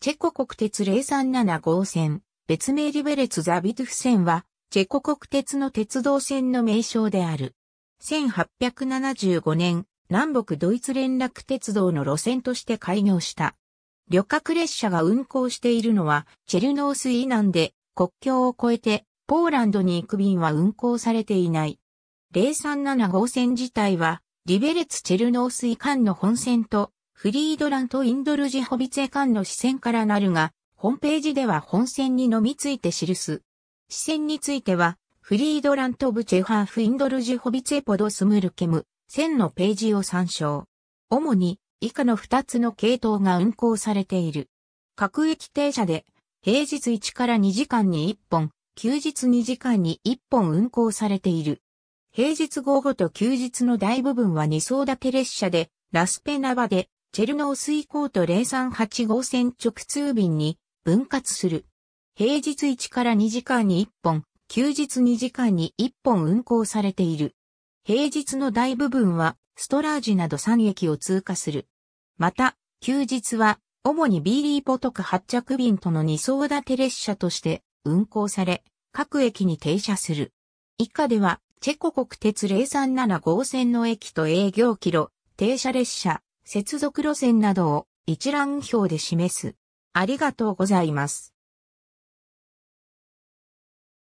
チェコ国鉄037号線、別名リベレツ・ザビトゥフ線は、チェコ国鉄の鉄道線の名称である。1875年、南北ドイツ連絡鉄道の路線として開業した。旅客列車が運行しているのは、チェルノース以南で、国境を越えて、ポーランドに行く便は運行されていない。037号線自体は、リベレツ・チェルノース以間の本線とフリードランとインドルジホビツェ間の視線からなるが、ホームページでは本線にのみついて記す。視線については、フリードラント・ブ・チェハーフ・インドルジホビツェポドスムルケム、1000のページを参照。主に、以下の2つの系統が運行されている。各駅停車で、平日1から2時間に1本、休日2時間に1本運行されている。平日午後と休日の大部分は2層建て列車で、ラスペナバで、チェルノース以降と038号線直通便に分割する。平日1から2時間に1本、休日2時間に1本運行されている。平日の大部分はストラージなど3駅を通過する。また、休日は主にビーリーポトク発着便との2層立て列車として運行され、各駅に停車する。以下では、チェコ国鉄037号線の駅と営業キロ、停車列車、接続路線などを一覧表で示す。ありがとうございます。